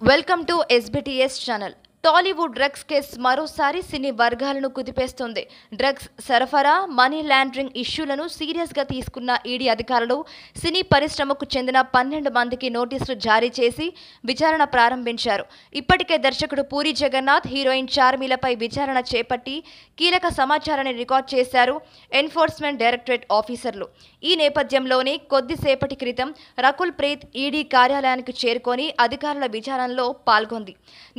Welcome to SBTS channel. Tollywood drugs కేసు మరోసారి సినీ వర్గాలను కుదిపేస్తుంది డ్రగ్స్ సరఫరా మనీ లాండరింగ్ ఇష్యూలను సీరియస్గా తీసుకున్న ఈడీ అధికారులు సినీ పరిశ్రమకు చెందిన పన్నెండు మందికి నోటీసులు జారీ చేసి విచారణ ప్రారంభించారు ఇప్పటికే దర్శకుడు పూరి జగన్నాథ్ హీరోయిన్ చార్మీలపై విచారణ చేపట్టి కీలక సమాచారాన్ని రికార్డ్ చేశారు ఎన్ఫోర్స్మెంట్ డైరెక్టరేట్ ఆఫీసర్లు ఈ నేపథ్యంలోనే కొద్దిసేపటి క్రితం రకుల్ ప్రీత్ ఈడీ కార్యాలయానికి చేరుకొని అధికారుల విచారణలో పాల్గొంది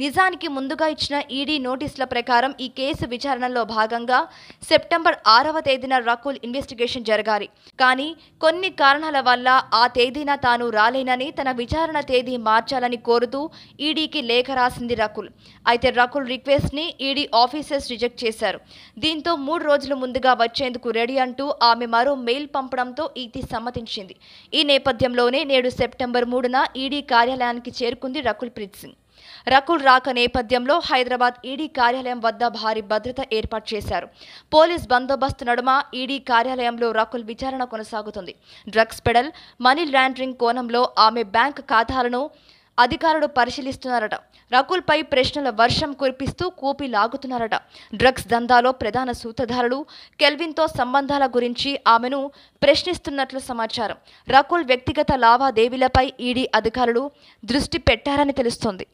నిజానికి ముందు ముందుగా ఇచ్చిన ఈడీ నోటీసుల ప్రకారం ఈ కేసు విచారణలో భాగంగా సెప్టెంబర్ ఆరవ తేదీన రకుల్ ఇన్వెస్టిగేషన్ జరగాలి కానీ కొన్ని కారణాల వల్ల ఆ తేదీన తాను రాలేనని తన విచారణ తేదీ మార్చాలని కోరుతూ ఈడీకి లేఖ రాసింది రకుల్ అయితే రకుల్ రిక్వెస్ట్ ని ఈడీ ఆఫీసర్స్ రిజెక్ట్ చేశారు దీంతో మూడు రోజుల ముందుగా వచ్చేందుకు రెడీ అంటూ ఆమె మరో మెయిల్ పంపడంతో ఈతి సమ్మతించింది ఈ నేపథ్యంలోనే నేడు సెప్టెంబర్ మూడున ఈడీ కార్యాలయానికి చేరుకుంది రకుల్ ప్రీత్ సింగ్ రకుల్ రాక నేపథ్యంలో హైదరాబాద్ ఈడీ కార్యాలయం వద్ద భారీ భద్రత ఏర్పాటు చేశారు పోలీస్ బందోబస్తు నడుమ ఈడీ కార్యాలయంలో రకుల్ విచారణ కొనసాగుతుంది డ్రగ్స్ పెడల్ మనీ లాండరింగ్ కోణంలో ఆమె బ్యాంక్ ఖాతాలను అధికారులు పరిశీలిస్తున్నారట రకుల్పై ప్రశ్నల వర్షం కురిపిస్తూ కూపి లాగుతున్నారట డ్రగ్స్ దందాలో ప్రధాన సూత్రధారులు కెల్విన్తో సంబంధాల గురించి ఆమెను ప్రశ్నిస్తున్నట్లు సమాచారం రకుల్ వ్యక్తిగత లావాదేవీలపై ఈడీ అధికారులు దృష్టి పెట్టారని తెలుస్తోంది